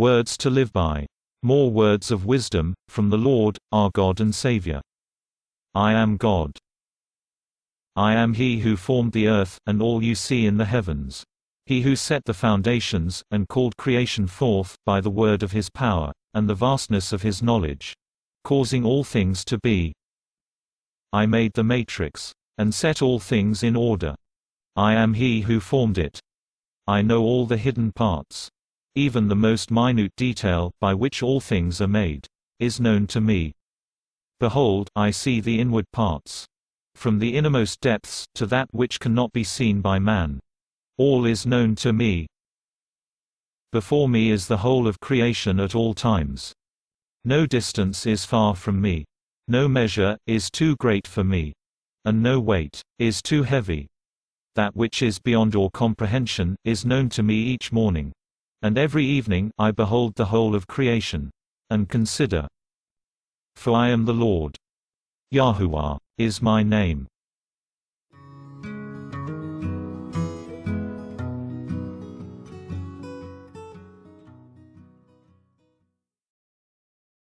Words to live by. More words of wisdom, from the Lord, our God and Savior. I am God. I am he who formed the earth, and all you see in the heavens. He who set the foundations, and called creation forth, by the word of his power, and the vastness of his knowledge. Causing all things to be. I made the matrix, and set all things in order. I am he who formed it. I know all the hidden parts. Even the most minute detail, by which all things are made, is known to me. Behold, I see the inward parts. From the innermost depths, to that which cannot be seen by man. All is known to me. Before me is the whole of creation at all times. No distance is far from me. No measure, is too great for me. And no weight, is too heavy. That which is beyond all comprehension, is known to me each morning. And every evening, I behold the whole of creation. And consider. For I am the Lord. Yahuwah. Is my name.